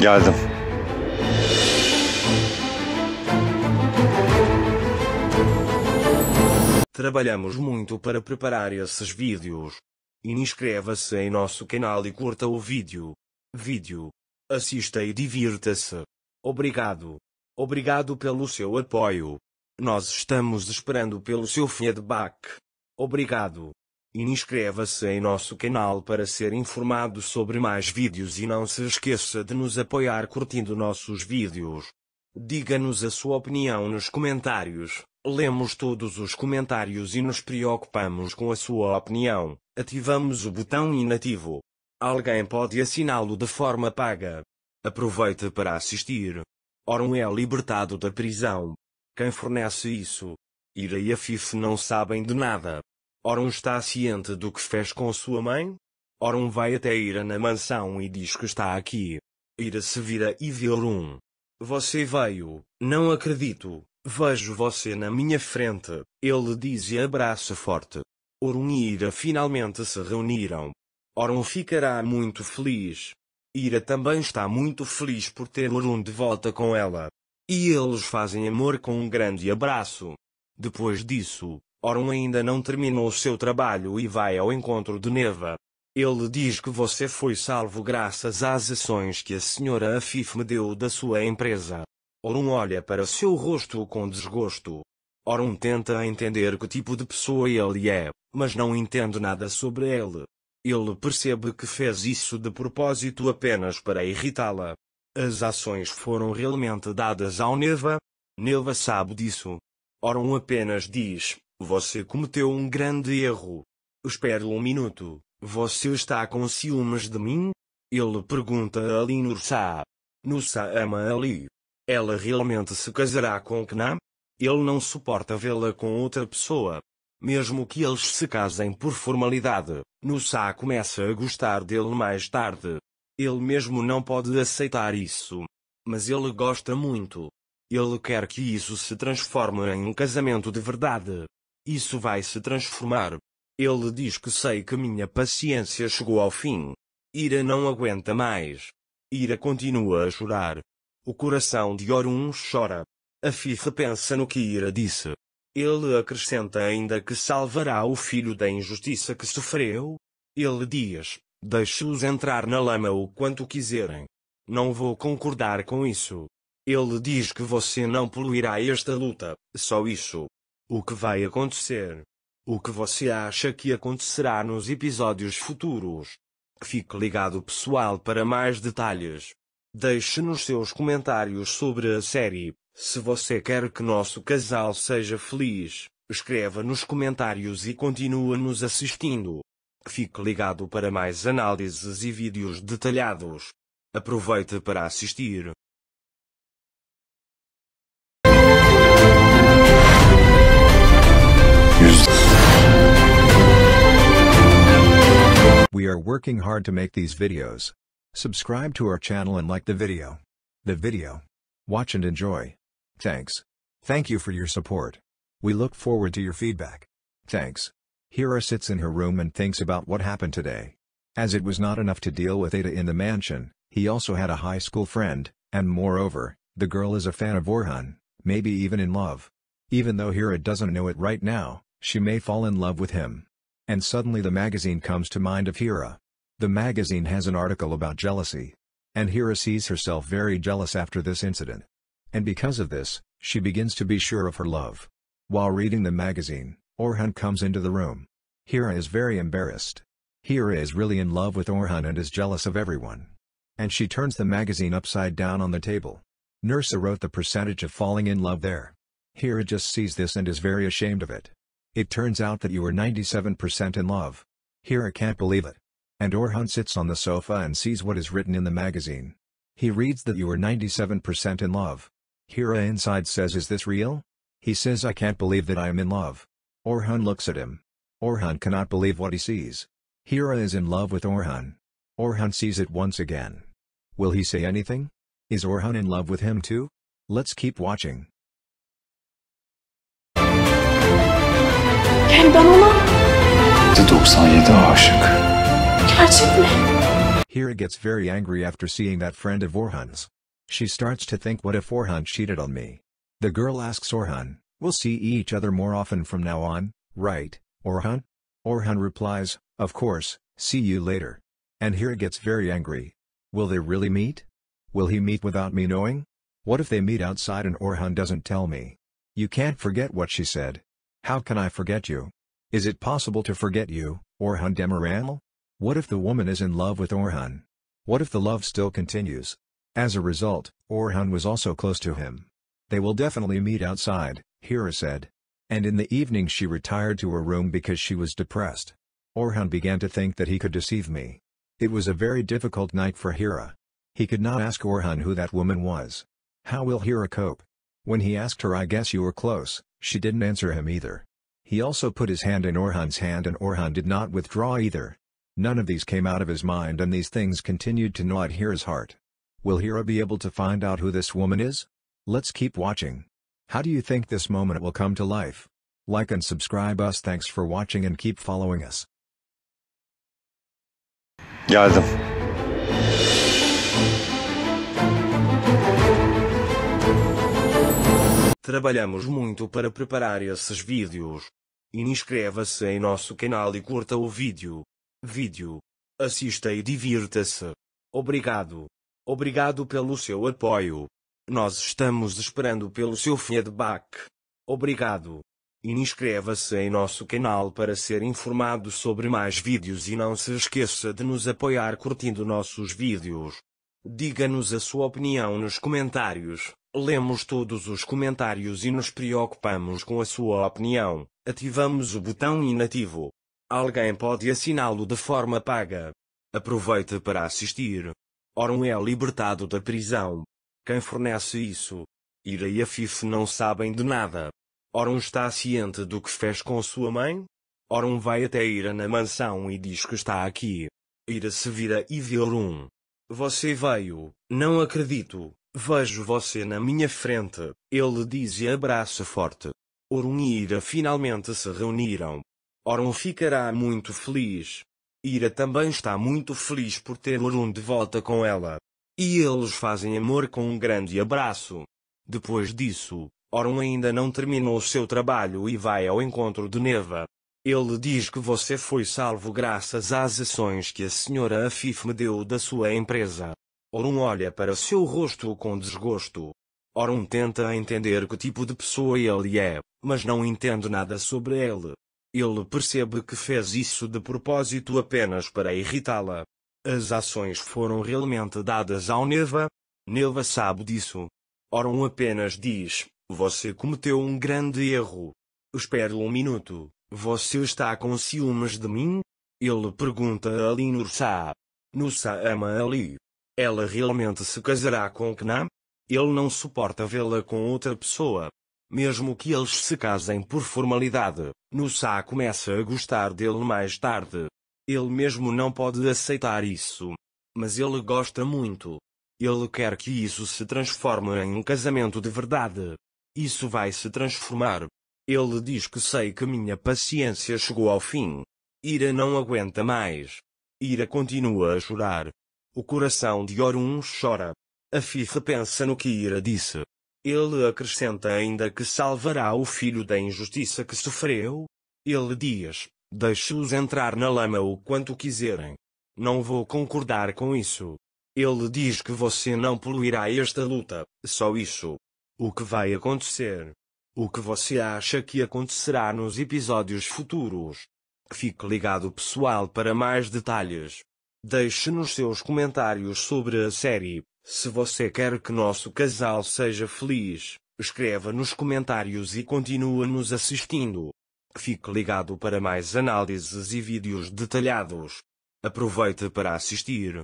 Geldim. Trabalhamos muito para preparar esses vídeos. Inscreva-se em nosso canal e curta o vídeo. Vídeo. Assista e divirta-se. Obrigado. Obrigado pelo seu apoio. Nós estamos esperando pelo seu feedback. Obrigado. Inscreva-se em nosso canal para ser informado sobre mais vídeos e não se esqueça de nos apoiar curtindo nossos vídeos. Diga-nos a sua opinião nos comentários. Lemos todos os comentários e nos preocupamos com a sua opinião. Ativamos o botão inativo. Alguém pode assiná-lo de forma paga. Aproveite para assistir. Orum é libertado da prisão. Quem fornece isso? Ira e a FIF não sabem de nada. Ora um está ciente do que fez com sua mãe, ora um vai até Ira na mansão e diz que está aqui. Ira se vira e vê um. Você veio, não acredito, vejo você na minha frente, ele diz e abraça forte. Orun e Ira finalmente se reuniram. Orun ficará muito feliz. Ira também está muito feliz por ter Orun de volta com ela. E eles fazem amor com um grande abraço. Depois disso, Orun ainda não terminou seu trabalho e vai ao encontro de Neva. Ele diz que você foi salvo graças às ações que a senhora Afif me deu da sua empresa. Orun olha para seu rosto com desgosto. Orun tenta entender que tipo de pessoa ele é, mas não entende nada sobre ele. Ele percebe que fez isso de propósito apenas para irritá-la. As ações foram realmente dadas ao Neva. Neva sabe disso. Orun apenas diz, você cometeu um grande erro. Espere um minuto. Você está com ciúmes de mim? Ele pergunta a Ali Nursa. Nursa ama Ali. Ela realmente se casará com Knam? Ele não suporta vê-la com outra pessoa. Mesmo que eles se casem por formalidade, Nussá começa a gostar dele mais tarde. Ele mesmo não pode aceitar isso. Mas ele gosta muito. Ele quer que isso se transforme em um casamento de verdade. Isso vai se transformar. Ele diz que sei que minha paciência chegou ao fim. Ira não aguenta mais. Ira continua a chorar. O coração de Orun chora. A pensa no que Ira disse. Ele acrescenta ainda que salvará o filho da injustiça que sofreu. Ele diz: Deixe-os entrar na lama o quanto quiserem. Não vou concordar com isso. Ele diz que você não poluirá esta luta, só isso. O que vai acontecer? O que você acha que acontecerá nos episódios futuros? Fique ligado pessoal para mais detalhes. Deixe nos seus comentários sobre a série. Se você quer que nosso casal seja feliz, escreva nos comentários e continue nos assistindo. Fique ligado para mais análises e vídeos detalhados. Aproveite para assistir. We are working hard to make these videos. Subscribe to our channel and like the video. The video. Watch and enjoy. Thanks. Thank you for your support. We look forward to your feedback. Thanks. Hira sits in her room and thinks about what happened today. As it was not enough to deal with Ada in the mansion, he also had a high school friend, and moreover, the girl is a fan of Orhan, maybe even in love. Even though Hira doesn't know it right now, she may fall in love with him. And suddenly the magazine comes to mind of Hira. The magazine has an article about jealousy. And Hira sees herself very jealous after this incident. And because of this, she begins to be sure of her love. While reading the magazine, Orhan comes into the room. Hira is very embarrassed. Hira is really in love with Orhan and is jealous of everyone. And she turns the magazine upside down on the table. Nursa wrote the percentage of falling in love there. Hira just sees this and is very ashamed of it. It turns out that you are 97% in love. Here I can't believe it. And Orhan sits on the sofa and sees what is written in the magazine. He reads that you are 97% in love. Hira inside says is this real? He says I can't believe that I am in love. Orhan looks at him. Orhan cannot believe what he sees. Hira is in love with Orhan. Orhan sees it once again. Will he say anything? Is Orhan in love with him too? Let's keep watching. Here ben ona... 97 aşık. Gerçek mi? Hira gets very angry after seeing that friend of Orhan's. She starts to think what if Orhan cheated on me. The girl asks Orhan, we'll see each other more often from now on, right, Orhan? Orhan replies, of course, see you later. And Hira gets very angry. Will they really meet? Will he meet without me knowing? What if they meet outside and Orhan doesn't tell me? You can't forget what she said. How can I forget you? Is it possible to forget you, Orhan Demiral? What if the woman is in love with Orhan? What if the love still continues? As a result, Orhan was also close to him. They will definitely meet outside, Hira said. And in the evening she retired to her room because she was depressed. Orhan began to think that he could deceive me. It was a very difficult night for Hira. He could not ask Orhan who that woman was. How will Hira cope? When he asked her I guess you were close, she didn't answer him either. He also put his hand in Orhan's hand and Orhan did not withdraw either. None of these came out of his mind and these things continued to gnaw at Hira's heart. Will Hira be able to find out who this woman is? Let's keep watching. How do you think this moment will come to life? Like and subscribe us thanks for watching and keep following us. Geldim. Trabalhamos muito para preparar esses vídeos. Inscreva-se em nosso canal e curta o vídeo. Vídeo. Assista e divirta-se. Obrigado. Obrigado pelo seu apoio. Nós estamos esperando pelo seu feedback. Obrigado. Inscreva-se em nosso canal para ser informado sobre mais vídeos e não se esqueça de nos apoiar curtindo nossos vídeos. Diga-nos a sua opinião nos comentários. Lemos todos os comentários e nos preocupamos com a sua opinião. Ativamos o botão inativo. Alguém pode assiná-lo de forma paga. Aproveite para assistir. Orum é libertado da prisão. Quem fornece isso? Ira e a Fif não sabem de nada. Orum está ciente do que fez com sua mãe? Orum vai até Ira na mansão e diz que está aqui. Ira se vira e vê Orum. Você veio, não acredito. Vejo você na minha frente, ele diz e abraça forte. Orun e Ira finalmente se reuniram. Orun ficará muito feliz. Ira também está muito feliz por ter Orun de volta com ela. E eles fazem amor com um grande abraço. Depois disso, Orun ainda não terminou o seu trabalho e vai ao encontro de Neva. Ele diz que você foi salvo graças às ações que a senhora Afif me deu da sua empresa. Ora um olha para seu rosto com desgosto. Ora um tenta entender que tipo de pessoa ele é, mas não entende nada sobre ele. Ele percebe que fez isso de propósito apenas para irritá-la. As ações foram realmente dadas ao Neva. Neva sabe disso. Ora um apenas diz, você cometeu um grande erro. Espere um minuto, você está com ciúmes de mim? Ele pergunta a Ali Nursa. Nursa ama Ali, ela realmente se casará com Knam? Ele não suporta vê-la com outra pessoa. Mesmo que eles se casem por formalidade, Nusa começa a gostar dele mais tarde. Ele mesmo não pode aceitar isso. Mas ele gosta muito. Ele quer que isso se transforme em um casamento de verdade. Isso vai se transformar. Ele diz que sei que minha paciência chegou ao fim. Ira não aguenta mais. Ira continua a chorar, o coração de Orun chora. Afif pensa no que Ira disse. Ele acrescenta ainda que salvará o filho da injustiça que sofreu. Ele diz, deixe-os entrar na lama o quanto quiserem. Não vou concordar com isso. Ele diz que você não poluirá esta luta, só isso. O que vai acontecer? O que você acha que acontecerá nos episódios futuros? Fique ligado pessoal para mais detalhes. Deixe nos seus comentários sobre a série. Se você quer que nosso casal seja feliz, escreva nos comentários e continue nos assistindo. Fique ligado para mais análises e vídeos detalhados. Aproveite para assistir